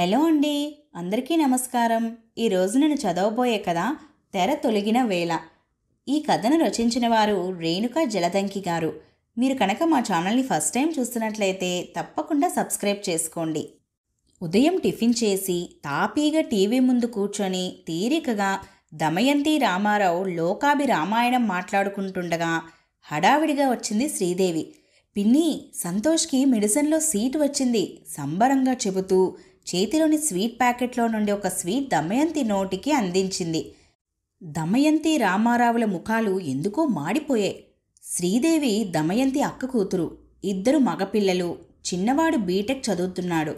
hello అండి అందరికీ నమస్కారం ఈరోజు నేను చదవబోయే కథ తెర తొలగిన వేళ ఈ కథను రచించిన వారు రేణుక జలదంకి గారు మీరు కనుక మా ఛానల్ని ఫస్ట్ టైం చూస్తున్నట్లయితే తప్పకుండా సబ్స్క్రైబ్ చేసుకోండి ఉదయం టిఫిన్ చేసి తాపీగా టీవీ ముందు కూర్చొని తీరికగా దమయంతి రామారావు లోకాభి రామాయణం మాట్లాడుకుంటుండగా హడావిడిగా వచ్చింది శ్రీదేవి పిన్ని సంతోష్కి మెడిసిన్లో సీటు వచ్చింది సంబరంగా చెబుతూ చేతిలోని స్వీట్ ప్యాకెట్లో నుండి ఒక స్వీట్ దమయంతి నోటికి అందించింది దమయంతి రామారావుల ముఖాలు ఎందుకో మాడిపోయాయి శ్రీదేవి దమయంతి అక్క కూతురు ఇద్దరు మగపిల్లలు చిన్నవాడు బీటెక్ చదువుతున్నాడు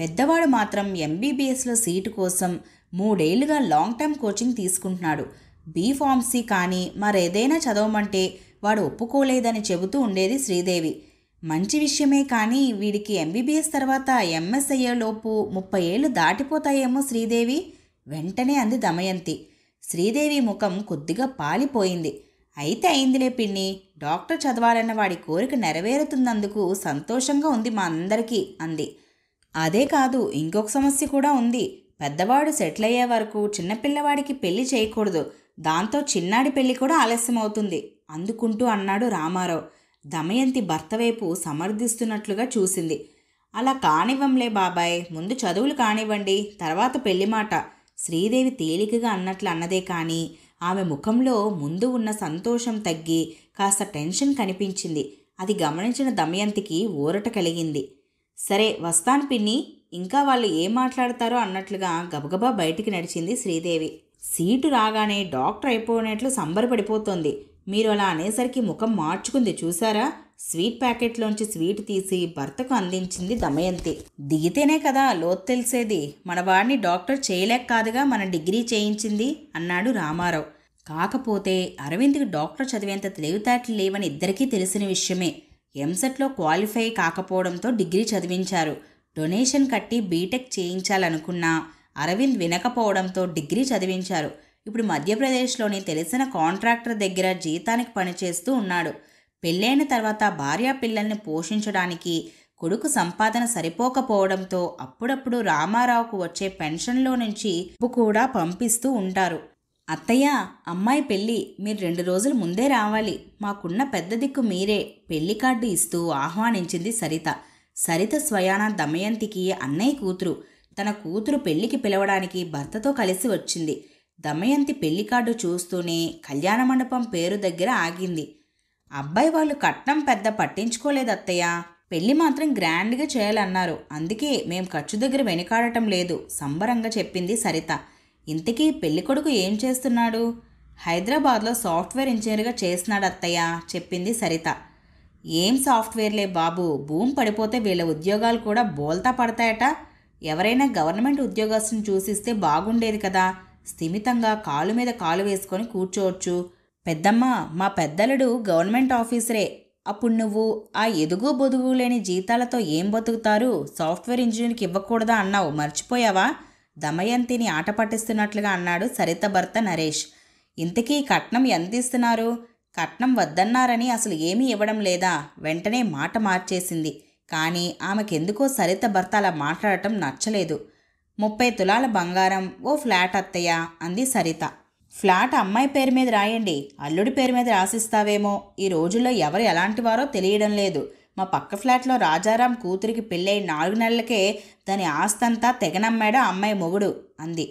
పెద్దవాడు మాత్రం ఎంబీబీఎస్లో సీటు కోసం మూడేళ్లుగా లాంగ్ టర్మ్ కోచింగ్ తీసుకుంటున్నాడు బీ ఫార్మసీ కానీ మరేదైనా చదవమంటే వాడు ఒప్పుకోలేదని చెబుతూ ఉండేది శ్రీదేవి మంచి విషయమే కానీ వీడికి ఎంబీబీఎస్ తర్వాత ఎంఎస్ అయ్యేలోపు ముప్పై ఏళ్ళు దాటిపోతాయేమో శ్రీదేవి వెంటనే అంది దమయంతి శ్రీదేవి ముఖం కొద్దిగా పాలిపోయింది అయితే అయిందిలే పిన్ని డాక్టర్ చదవాలన్న వాడి కోరిక నెరవేరుతున్నందుకు సంతోషంగా ఉంది మా అందరికీ అంది అదే కాదు ఇంకొక సమస్య కూడా ఉంది పెద్దవాడు సెటిల్ అయ్యే వరకు చిన్నపిల్లవాడికి పెళ్లి చేయకూడదు దాంతో చిన్నాడి పెళ్లి కూడా ఆలస్యం అవుతుంది అందుకుంటూ అన్నాడు రామారావు దమయంతి భర్త వైపు సమర్థిస్తున్నట్లుగా చూసింది అలా కానివ్వంలే బాబాయ్ ముందు చదువులు కానివ్వండి తర్వాత పెళ్లి మాట శ్రీదేవి తేలికగా అన్నట్లు అన్నదే కానీ ఆమె ముఖంలో ముందు ఉన్న సంతోషం తగ్గి కాస్త టెన్షన్ కనిపించింది అది గమనించిన దమయంతికి ఊరట కలిగింది సరే వస్తాను పిన్ని ఇంకా వాళ్ళు ఏం మాట్లాడతారో అన్నట్లుగా గబగబా బయటికి నడిచింది శ్రీదేవి సీటు రాగానే డాక్టర్ అయిపోయినట్లు సంబరపడిపోతోంది మీరు అలా అనేసరికి ముఖం మార్చుకుంది చూసారా స్వీట్ ప్యాకెట్లోంచి స్వీట్ తీసి భర్తకు అందించింది దమయంతి దిగితేనే కదా లోతు తెలిసేది మన వాడిని డాక్టర్ చేయలేక కాదుగా మన డిగ్రీ చేయించింది అన్నాడు రామారావు కాకపోతే అరవింద్కి డాక్టర్ చదివేంత తెలివితేటలు లేవని ఇద్దరికీ తెలిసిన విషయమే ఎంసెట్లో క్వాలిఫై కాకపోవడంతో డిగ్రీ చదివించారు డొనేషన్ కట్టి బీటెక్ చేయించాలనుకున్నా అరవింద్ వినకపోవడంతో డిగ్రీ చదివించారు ఇప్పుడు మధ్యప్రదేశ్లోని తెలిసిన కాంట్రాక్టర్ దగ్గర జీతానికి పనిచేస్తూ ఉన్నాడు పెళ్ళైన తర్వాత భార్యా పిల్లల్ని పోషించడానికి కొడుకు సంపాదన సరిపోకపోవడంతో అప్పుడప్పుడు రామారావుకు వచ్చే పెన్షన్లో నుంచి కూడా పంపిస్తూ ఉంటారు అత్తయ్య అమ్మాయి పెళ్ళి మీరు రెండు రోజులు ముందే రావాలి మాకున్న పెద్ద దిక్కు మీరే పెళ్లి కార్డు ఇస్తూ ఆహ్వానించింది సరిత సరిత స్వయాన దమయంతికి అన్నయ్య కూతురు తన కూతురు పెళ్లికి పిలవడానికి భర్తతో కలిసి వచ్చింది దమయంతి పెళ్లి కార్డు చూస్తూనే కళ్యాణ మండపం పేరు దగ్గర ఆగింది అబ్బాయి వాళ్ళు కట్నం పెద్ద పట్టించుకోలేదు అత్తయ్య పెళ్లి మాత్రం గ్రాండ్గా చేయాలన్నారు అందుకే మేం ఖర్చు దగ్గర వెనుకాడటం లేదు సంబరంగా చెప్పింది సరిత ఇంతకీ పెళ్ళికొడుకు ఏం చేస్తున్నాడు హైదరాబాద్లో సాఫ్ట్వేర్ ఇంజనీర్గా చేస్తున్నాడు అత్తయ్య చెప్పింది సరిత ఏం సాఫ్ట్వేర్లే బాబు భూమి పడిపోతే వీళ్ళ ఉద్యోగాలు కూడా బోల్తా పడతాయట ఎవరైనా గవర్నమెంట్ ఉద్యోగస్తుని చూసిస్తే బాగుండేది కదా స్థిమితంగా కాలు మీద కాలు వేసుకొని కూర్చోవచ్చు పెద్దమ్మ మా పెద్దలుడు గవర్నమెంట్ ఆఫీసరే అప్పుడు నువ్వు ఆ ఎదుగు బొదుగు లేని జీతాలతో ఏం బతుకుతారు సాఫ్ట్వేర్ ఇంజనీర్కి ఇవ్వకూడదా అన్నావు మర్చిపోయావా దమయంతిని ఆట పట్టిస్తున్నట్లుగా అన్నాడు సరిత భర్త నరేష్ ఇంతకీ కట్నం ఎంత ఇస్తున్నారు కట్నం వద్దన్నారని అసలు ఏమీ ఇవ్వడం లేదా వెంటనే మాట మార్చేసింది కానీ ఆమెకెందుకో సరిత భర్త అలా మాట్లాడటం నచ్చలేదు ముప్పై తులాల బంగారం ఓ ఫ్లాట్ అత్తయ్య అంది సరిత ఫ్లాట్ అమ్మాయి పేరు మీద రాయండి అల్లుడి పేరు మీద రాసిస్తావేమో ఈ రోజుల్లో ఎవరు ఎలాంటి వారో తెలియడం లేదు మా పక్క ఫ్లాట్లో రాజారాం కూతురికి పెళ్ళై నాలుగు నెలలకే దాని ఆస్తంతా తెగనమ్మాడు అమ్మాయి మొగుడు అంది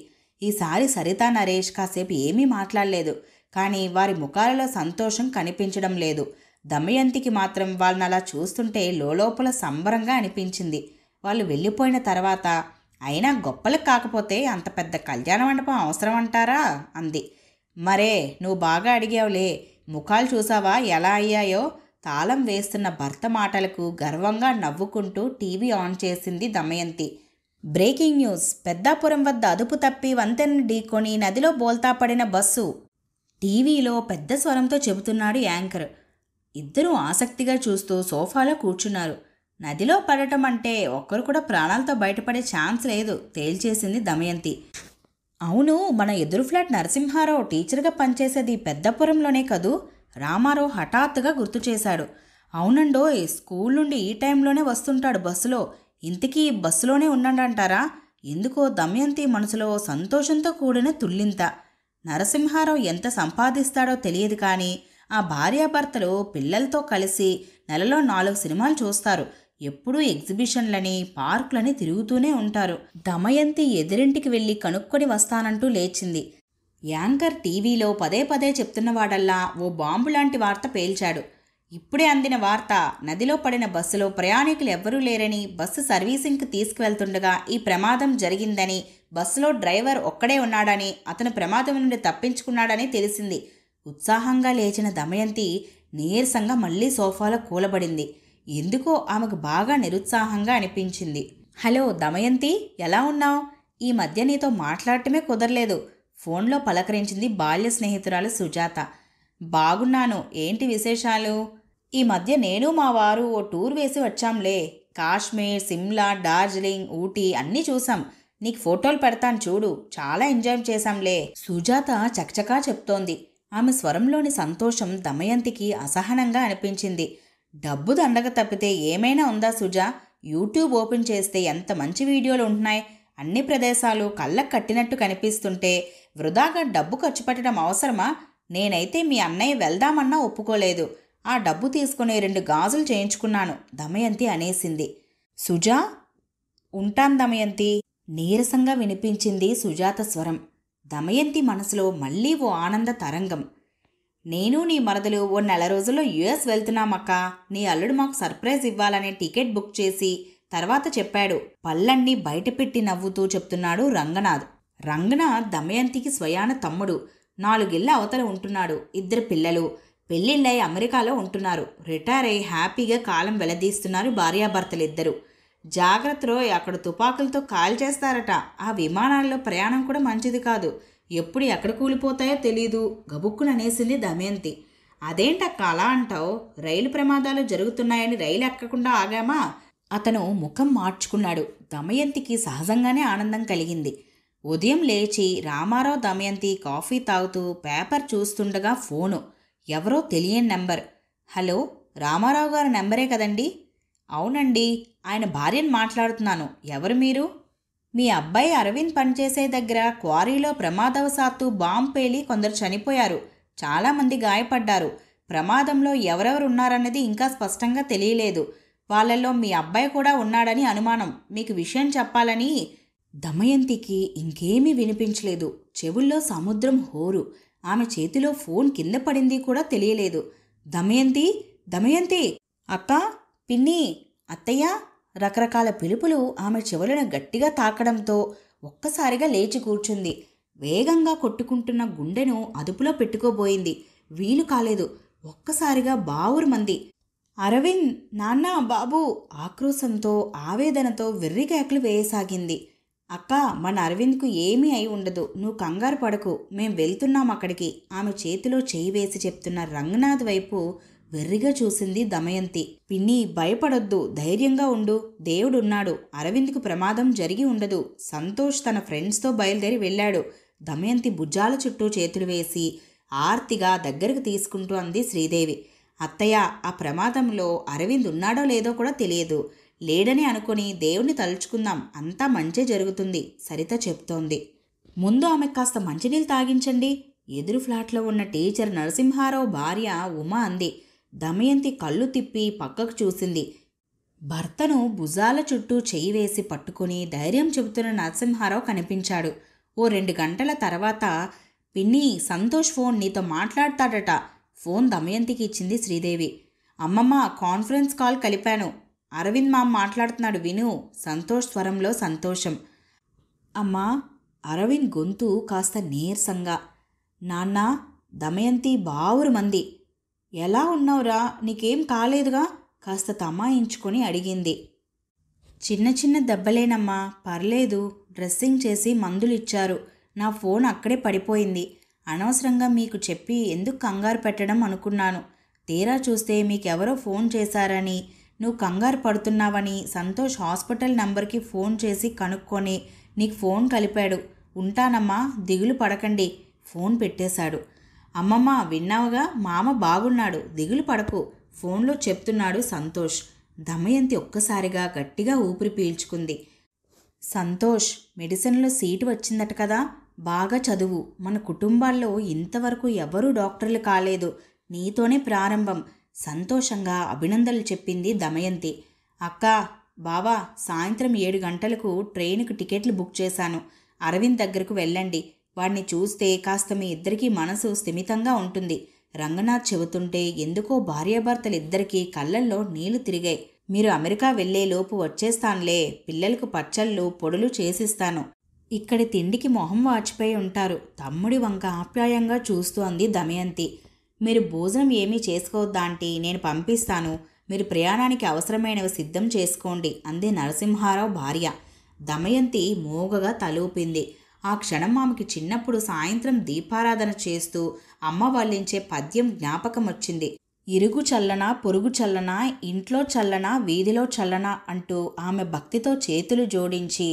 ఈసారి సరిత నరేష్ కాసేపు ఏమీ మాట్లాడలేదు కానీ వారి ముఖాలలో సంతోషం కనిపించడం లేదు దమయంతికి మాత్రం వాళ్ళని అలా చూస్తుంటే లోలోపల సంబరంగా అనిపించింది వాళ్ళు వెళ్ళిపోయిన తర్వాత అయినా గొప్పలకు కాకపోతే అంత పెద్ద కళ్యాణ మండపం అవసరం అంటారా అంది మరే నువ్వు బాగా అడిగావులే ముఖాలు చూసావా ఎలా అయ్యాయో తాళం వేస్తున్న భర్త మాటలకు గర్వంగా నవ్వుకుంటూ టీవీ ఆన్ చేసింది దమయంతి బ్రేకింగ్ న్యూస్ పెద్దాపురం వద్ద అదుపు తప్పి వంతెన ఢీకొని నదిలో బోల్తా పడిన బస్సు టీవీలో పెద్ద స్వరంతో చెబుతున్నాడు యాంకర్ ఇద్దరూ ఆసక్తిగా చూస్తూ సోఫాలో కూర్చున్నారు నదిలో పడటం అంటే ఒక్కరు కూడా ప్రాణాలతో బయటపడే ఛాన్స్ లేదు తేల్చేసింది దమయంతి అవును మన ఎదురు ఫ్లాట్ నరసింహారావు టీచర్గా పనిచేసేది పెద్దపురంలోనే కదూ రామారావు హఠాత్తుగా గుర్తు చేశాడు అవునండో స్కూల్ నుండి ఈ టైంలోనే వస్తుంటాడు బస్సులో ఇంతకీ బస్సులోనే ఉన్నాడంటారా ఎందుకో దమయంతి మనసులో సంతోషంతో కూడిన తుల్లింత నరసింహారావు ఎంత సంపాదిస్తాడో తెలియదు కానీ ఆ భార్యాభర్తలు పిల్లలతో కలిసి నెలలో నాలుగు సినిమాలు చూస్తారు ఎప్పుడూ ఎగ్జిబిషన్లని పార్కులని తిరుగుతూనే ఉంటారు దమయంతి ఎదిరింటికి వెళ్ళి కనుక్కొని వస్తానంటూ లేచింది యాంకర్ టీవీలో పదే పదే చెప్తున్నవాడల్లా ఓ బాంబు లాంటి వార్త పేల్చాడు ఇప్పుడే అందిన వార్త నదిలో పడిన బస్సులో ప్రయాణికులు ఎవ్వరూ లేరని బస్సు సర్వీసింగ్కి తీసుకువెళ్తుండగా ఈ ప్రమాదం జరిగిందని బస్సులో డ్రైవర్ ఒక్కడే ఉన్నాడని అతను ప్రమాదం నుండి తప్పించుకున్నాడని తెలిసింది ఉత్సాహంగా లేచిన దమయంతి నీరసంగా మళ్లీ సోఫాలో కూలబడింది ఎందుకో ఆమెకు బాగా నిరుత్సాహంగా అనిపించింది హలో దమయంతి ఎలా ఉన్నావు ఈ మధ్య నీతో మాట్లాడటమే కుదరలేదు ఫోన్లో పలకరించింది బాల్య స్నేహితురాలు సుజాత బాగున్నాను ఏంటి విశేషాలు ఈ మధ్య నేను మా వారు ఓ టూర్ వేసి వచ్చాంలే కాశ్మీర్ సిమ్లా డార్జిలింగ్ ఊటీ అన్నీ చూసాం నీకు ఫోటోలు పెడతాను చూడు చాలా ఎంజాయ్ చేశాంలే సుజాత చకచకా చెప్తోంది ఆమె స్వరంలోని సంతోషం దమయంతికి అసహనంగా అనిపించింది డబ్బు దండగ తప్పితే ఏమైనా ఉందా సుజా యూట్యూబ్ ఓపెన్ చేస్తే ఎంత మంచి వీడియోలు ఉంటున్నాయి అన్ని ప్రదేశాలు కళ్ళకు కట్టినట్టు కనిపిస్తుంటే వృధాగా డబ్బు ఖర్చు పెట్టడం అవసరమా నేనైతే మీ అన్నయ్య వెళ్దామన్నా ఒప్పుకోలేదు ఆ డబ్బు తీసుకుని రెండు గాజులు చేయించుకున్నాను దమయంతి అనేసింది సుజా ఉంటాను దమయంతి నీరసంగా వినిపించింది సుజాత స్వరం దమయంతి మనసులో మళ్ళీ ఓ ఆనంద తరంగం నేను నీ మరదలు ఓ నెల రోజుల్లో యుఎస్ వెళ్తున్నామక్క నీ అల్లుడు మాకు సర్ప్రైజ్ ఇవ్వాలనే టికెట్ బుక్ చేసి తర్వాత చెప్పాడు పళ్ళన్నీ బయటపెట్టి నవ్వుతూ చెప్తున్నాడు రంగనాథ్ రంగనాథ్ దమయంతికి స్వయాన తమ్ముడు నాలుగిళ్ళ అవతల ఉంటున్నాడు ఇద్దరు పిల్లలు పెళ్ళిళ్ళై అమెరికాలో ఉంటున్నారు రిటైర్ అయి హ్యాపీగా కాలం వెలదీస్తున్నారు భార్యాభర్తలిద్దరూ జాగ్రత్తలో అక్కడ తుపాకులతో కాల్ చేస్తారట ఆ విమానాల్లో ప్రయాణం కూడా మంచిది కాదు ఎప్పుడు ఎక్కడ కూలిపోతాయో తెలీదు గబుక్కున అనేసింది దమయంతి అదేంటక్క అలా అంటావు రైలు ప్రమాదాలు జరుగుతున్నాయని రైలు ఎక్కకుండా ఆగామా అతను ముఖం మార్చుకున్నాడు దమయంతికి సహజంగానే ఆనందం కలిగింది ఉదయం లేచి రామారావు దమయంతి కాఫీ తాగుతూ పేపర్ చూస్తుండగా ఫోను ఎవరో తెలియని నెంబర్ హలో రామారావు గారి నెంబరే కదండి అవునండి ఆయన భార్యను మాట్లాడుతున్నాను ఎవరు మీరు మీ అబ్బాయి అరవింద్ పనిచేసే దగ్గర క్వారీలో ప్రమాదవశాత్తు బాంబు పేలి కొందరు చనిపోయారు చాలామంది గాయపడ్డారు ప్రమాదంలో ఎవరెవరు ఉన్నారన్నది ఇంకా స్పష్టంగా తెలియలేదు వాళ్ళల్లో మీ అబ్బాయి కూడా ఉన్నాడని అనుమానం మీకు విషయం చెప్పాలని దమయంతికి ఇంకేమీ వినిపించలేదు చెవుల్లో సముద్రం హోరు ఆమె చేతిలో ఫోన్ కింద పడింది కూడా తెలియలేదు దమయంతి దమయంతి అక్క పిన్ని అత్తయ్య రకరకాల పిలుపులు ఆమె చెవులను గట్టిగా తాకడంతో ఒక్కసారిగా లేచి కూర్చుంది వేగంగా కొట్టుకుంటున్న గుండెను అదుపులో పెట్టుకోబోయింది వీలు కాలేదు ఒక్కసారిగా బావురు మంది అరవింద్ నాన్న బాబు ఆక్రోశంతో ఆవేదనతో వెర్రికేకలు వేయసాగింది అక్క మన అరవింద్కు ఏమీ అయి ఉండదు నువ్వు కంగారు పడకు మేం వెళ్తున్నాం అక్కడికి ఆమె చేతిలో చేయి వేసి చెప్తున్న రంగనాథ్ వైపు వెర్రిగా చూసింది దమయంతి పిన్ని భయపడొద్దు ధైర్యంగా ఉండు దేవుడున్నాడు అరవింద్కు ప్రమాదం జరిగి ఉండదు సంతోష్ తన ఫ్రెండ్స్తో బయలుదేరి వెళ్ళాడు దమయంతి భుజాల చుట్టూ చేతులు వేసి ఆర్తిగా దగ్గరకు తీసుకుంటూ అంది శ్రీదేవి అత్తయ్య ఆ ప్రమాదంలో అరవింద్ ఉన్నాడో లేదో కూడా తెలియదు లేడని అనుకుని దేవుణ్ణి తలుచుకుందాం అంతా మంచే జరుగుతుంది సరిత చెప్తోంది ముందు ఆమె కాస్త మంచినీళ్ళు తాగించండి ఎదురు ఫ్లాట్లో ఉన్న టీచర్ నరసింహారావు భార్య ఉమా అంది దమయంతి కళ్ళు తిప్పి పక్కకు చూసింది భర్తను భుజాల చుట్టూ చేయి వేసి పట్టుకుని ధైర్యం చెబుతున్న నరసింహారావు కనిపించాడు ఓ రెండు గంటల తర్వాత పిన్ని సంతోష్ ఫోన్ నీతో మాట్లాడతాడట ఫోన్ దమయంతికి ఇచ్చింది శ్రీదేవి అమ్మమ్మ కాన్ఫరెన్స్ కాల్ కలిపాను అరవింద్ మామ మాట్లాడుతున్నాడు విను సంతోష్ స్వరంలో సంతోషం అమ్మా అరవింద్ గొంతు కాస్త నీరసంగా నాన్న దమయంతి బావురు మంది ఎలా ఉన్నావురా నీకేం కాలేదుగా కాస్త తమాయించుకొని అడిగింది చిన్న చిన్న దెబ్బలేనమ్మా పర్లేదు డ్రెస్సింగ్ చేసి మందులు ఇచ్చారు నా ఫోన్ అక్కడే పడిపోయింది అనవసరంగా మీకు చెప్పి ఎందుకు కంగారు పెట్టడం అనుకున్నాను తీరా చూస్తే మీకెవరో ఫోన్ చేశారని నువ్వు కంగారు పడుతున్నావని సంతోష్ హాస్పిటల్ నంబర్కి ఫోన్ చేసి కనుక్కొని నీకు ఫోన్ కలిపాడు ఉంటానమ్మా దిగులు పడకండి ఫోన్ పెట్టేశాడు అమ్మమ్మ విన్నావుగా మామ బాగున్నాడు దిగులు పడకు ఫోన్లో చెప్తున్నాడు సంతోష్ దమయంతి ఒక్కసారిగా గట్టిగా ఊపిరి పీల్చుకుంది సంతోష్ మెడిసిన్లో సీటు వచ్చిందట కదా బాగా చదువు మన కుటుంబాల్లో ఇంతవరకు ఎవరూ డాక్టర్లు కాలేదు నీతోనే ప్రారంభం సంతోషంగా అభినందనలు చెప్పింది దమయంతి అక్క బావా సాయంత్రం ఏడు గంటలకు ట్రైన్కు టికెట్లు బుక్ చేశాను అరవింద్ దగ్గరకు వెళ్ళండి వాణ్ణి చూస్తే కాస్త మీ ఇద్దరికీ మనసు స్థిమితంగా ఉంటుంది రంగనాథ్ చెబుతుంటే ఎందుకో భార్యాభర్తలిద్దరికీ కళ్ళల్లో నీళ్లు తిరిగాయి మీరు అమెరికా వెళ్లేలోపు వచ్చేస్తానులే పిల్లలకు పచ్చళ్ళు పొడులు చేసిస్తాను ఇక్కడి తిండికి మొహం వాచిపోయి ఉంటారు తమ్ముడి వంక ఆప్యాయంగా చూస్తూ అంది దమయంతి మీరు భోజనం ఏమీ చేసుకోవద్దాంటి నేను పంపిస్తాను మీరు ప్రయాణానికి అవసరమైనవి సిద్ధం చేసుకోండి అంది నరసింహారావు భార్య దమయంతి మోగగా తలూపింది ఆ క్షణం ఆమెకి చిన్నప్పుడు సాయంత్రం దీపారాధన చేస్తూ అమ్మ వాళ్ళించే పద్యం జ్ఞాపకం వచ్చింది ఇరుగు చల్లన పొరుగు చల్లనా ఇంట్లో చల్లనా వీధిలో చల్లనా అంటూ ఆమె భక్తితో చేతులు జోడించి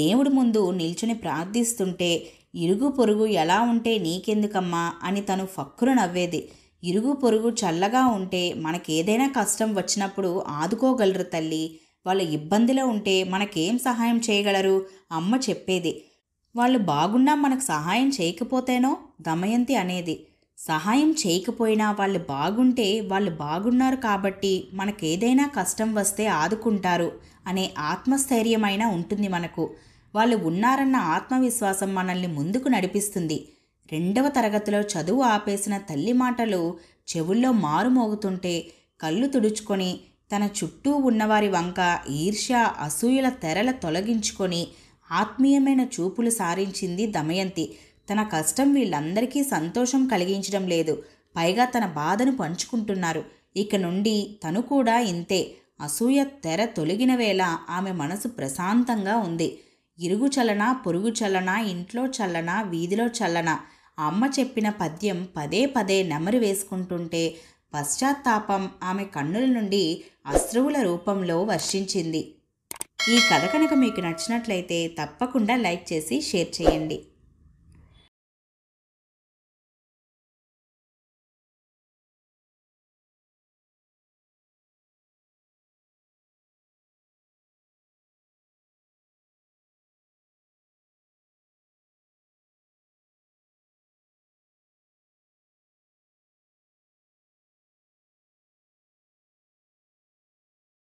దేవుడి ముందు నిల్చుని ప్రార్థిస్తుంటే ఇరుగు పొరుగు ఎలా ఉంటే నీకెందుకమ్మా అని తను ఫక్కురు నవ్వేది ఇరుగు పొరుగు చల్లగా ఉంటే మనకేదైనా కష్టం వచ్చినప్పుడు ఆదుకోగలరు తల్లి వాళ్ళ ఇబ్బందిలో ఉంటే మనకేం సహాయం చేయగలరు అమ్మ చెప్పేది వాళ్ళు బాగున్నా మనకు సహాయం చేయకపోతేనో దమయంతి అనేది సహాయం చేయకపోయినా వాళ్ళు బాగుంటే వాళ్ళు బాగున్నారు కాబట్టి మనకేదైనా కష్టం వస్తే ఆదుకుంటారు అనే ఆత్మస్థైర్యమైన ఉంటుంది మనకు వాళ్ళు ఉన్నారన్న ఆత్మవిశ్వాసం మనల్ని ముందుకు నడిపిస్తుంది రెండవ తరగతిలో చదువు ఆపేసిన తల్లి మాటలు చెవుల్లో మారుమోగుతుంటే కళ్ళు తుడుచుకొని తన చుట్టూ ఉన్నవారి వంక ఈర్ష్య అసూయల తెరల తొలగించుకొని ఆత్మీయమైన చూపులు సారించింది దమయంతి తన కష్టం వీళ్ళందరికీ సంతోషం కలిగించడం లేదు పైగా తన బాధను పంచుకుంటున్నారు ఇక నుండి తను కూడా ఇంతే అసూయ తెర తొలగిన వేళ ఆమె మనసు ప్రశాంతంగా ఉంది ఇరుగు చలన పొరుగు చలన ఇంట్లో చల్లన వీధిలో చల్లన అమ్మ చెప్పిన పద్యం పదే పదే నెమరు వేసుకుంటుంటే పశ్చాత్తాపం ఆమె కన్నుల నుండి అశ్రువుల రూపంలో వర్షించింది ఈ కథ కనుక మీకు నచ్చినట్లయితే తప్పకుండా లైక్ చేసి షేర్ చేయండి